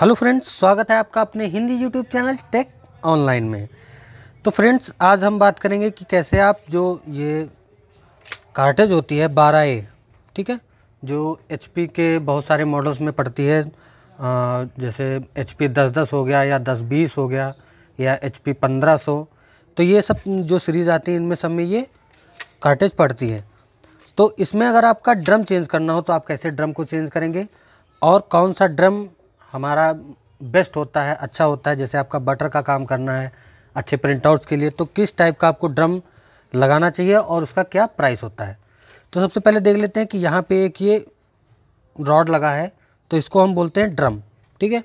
hello friends स्वागत है आपका अपने Hindi YouTube channel tech online में तो फ्रेंड्स आज हम बात करेंगे कि कैसे आप जो ये कार्टेज होती है बारह ए ठीक है जो एच के बहुत सारे मॉडल्स में पड़ती है आ, जैसे एच पी दस दस हो गया या दस बीस हो गया या एच पी पंद्रह सौ तो ये सब जो सीरीज़ आती है इनमें सब में ये कार्टेज पड़ती है तो इसमें अगर आपका ड्रम चेंज करना हो तो आप कैसे ड्रम को चेंज करेंगे और कौन सा ड्रम हमारा बेस्ट होता है अच्छा होता है जैसे आपका बटर का काम करना है अच्छे प्रिंटआउट्स के लिए तो किस टाइप का आपको ड्रम लगाना चाहिए और उसका क्या प्राइस होता है तो सबसे पहले देख लेते हैं कि यहाँ पे एक ये रॉड लगा है तो इसको हम बोलते हैं ड्रम ठीक है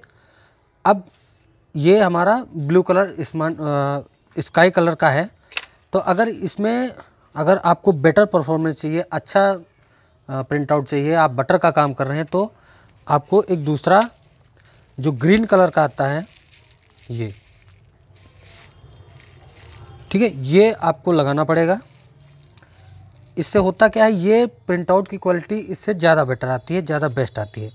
अब ये हमारा ब्लू कलर इसमान स्काई कलर का है तो अगर इसमें अगर आपको बेटर परफॉर्मेंस चाहिए अच्छा प्रिंटआउट चाहिए आप बटर का काम कर रहे हैं तो आपको एक दूसरा जो ग्रीन कलर का आता है ये ठीक है ये आपको लगाना पड़ेगा इससे होता क्या है ये प्रिंट आउट की क्वालिटी इससे ज़्यादा बेटर आती है ज़्यादा बेस्ट आती है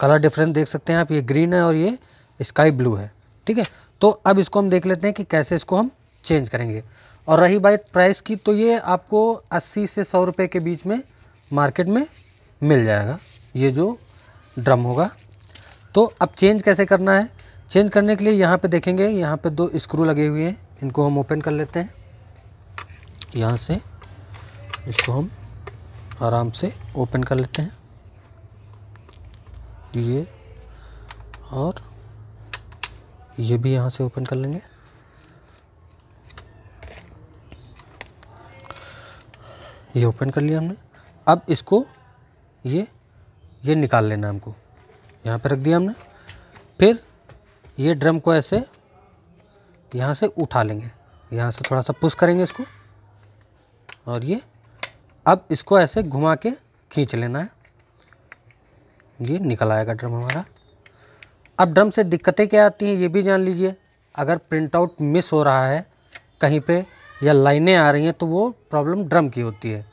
कलर डिफरेंस देख सकते हैं आप ये ग्रीन है और ये स्काई ब्लू है ठीक है तो अब इसको हम देख लेते हैं कि कैसे इसको हम चेंज करेंगे और रही बात प्राइस की तो ये आपको 80 से सौ रुपये के बीच में मार्केट में मिल जाएगा ये जो ड्रम होगा तो अब चेंज कैसे करना है चेंज करने के लिए यहाँ पे देखेंगे यहाँ पे दो स्क्रू लगे हुए हैं इनको हम ओपन कर लेते हैं यहाँ से इसको हम आराम से ओपन कर लेते हैं ये और ये भी यहाँ से ओपन कर लेंगे ये ओपन कर लिया हमने अब इसको ये ये निकाल लेना हमको यहाँ पर रख दिया हमने फिर ये ड्रम को ऐसे यहाँ से उठा लेंगे यहाँ से थोड़ा सा पुश करेंगे इसको और ये अब इसको ऐसे घुमा के खींच लेना है ये निकल आएगा ड्रम हमारा अब ड्रम से दिक्कतें क्या आती हैं ये भी जान लीजिए अगर प्रिंट आउट मिस हो रहा है कहीं पे या लाइनें आ रही हैं तो वो प्रॉब्लम ड्रम की होती है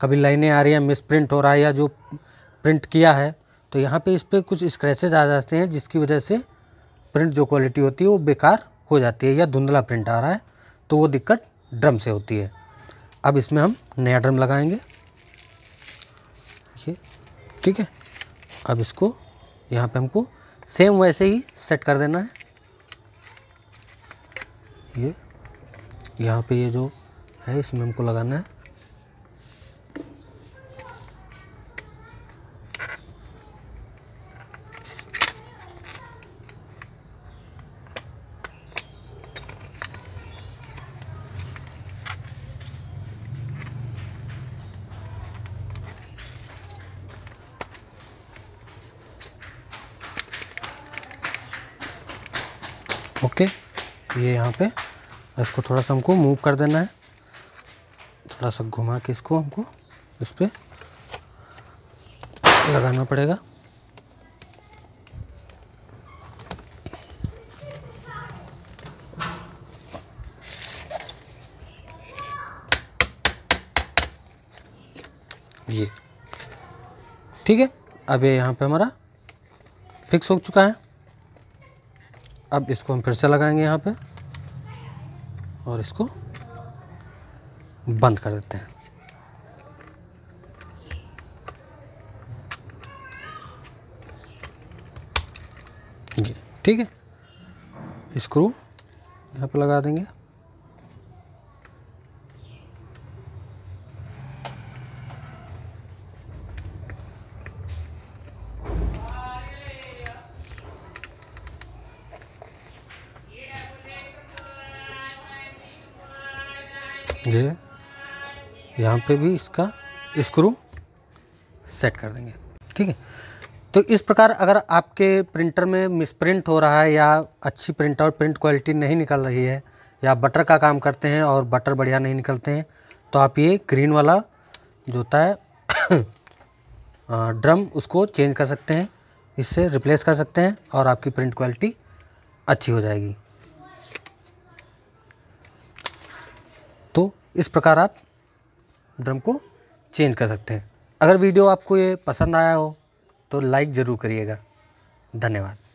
कभी लाइनें आ रही हैं मिस प्रिंट हो रहा है या जो प्रिंट किया है तो यहाँ पे इस पर कुछ स्क्रैचेज आ जाते हैं जिसकी वजह से प्रिंट जो क्वालिटी होती है वो बेकार हो जाती है या धुंधला प्रिंट आ रहा है तो वो दिक्कत ड्रम से होती है अब इसमें हम नया ड्रम लगाएंगे देखिए ठीक है अब इसको यहाँ पे हमको सेम वैसे ही सेट कर देना है ये यहाँ पे ये जो है इसमें हमको लगाना है ओके ये यहाँ पे इसको थोड़ा सा हमको मूव कर देना है थोड़ा सा घुमा के इसको हमको इस पर लगाना पड़ेगा ये ठीक है अब ये यहाँ पे हमारा फिक्स हो चुका है अब इसको हम फिर से लगाएंगे यहाँ पे और इसको बंद कर देते हैं जी ठीक है स्क्रू यहाँ पे लगा देंगे ये यहाँ पे भी इसका स्क्रू सेट कर देंगे ठीक है तो इस प्रकार अगर आपके प्रिंटर में मिसप्रिंट हो रहा है या अच्छी प्रिंट आउट प्रिंट क्वालिटी नहीं निकल रही है या बटर का काम करते हैं और बटर बढ़िया नहीं निकलते हैं तो आप ये ग्रीन वाला जो होता है ड्रम उसको चेंज कर सकते हैं इससे रिप्लेस कर सकते हैं और आपकी प्रिंट क्वालिटी अच्छी हो जाएगी इस प्रकार आप ड्रम को चेंज कर सकते हैं अगर वीडियो आपको ये पसंद आया हो तो लाइक ज़रूर करिएगा धन्यवाद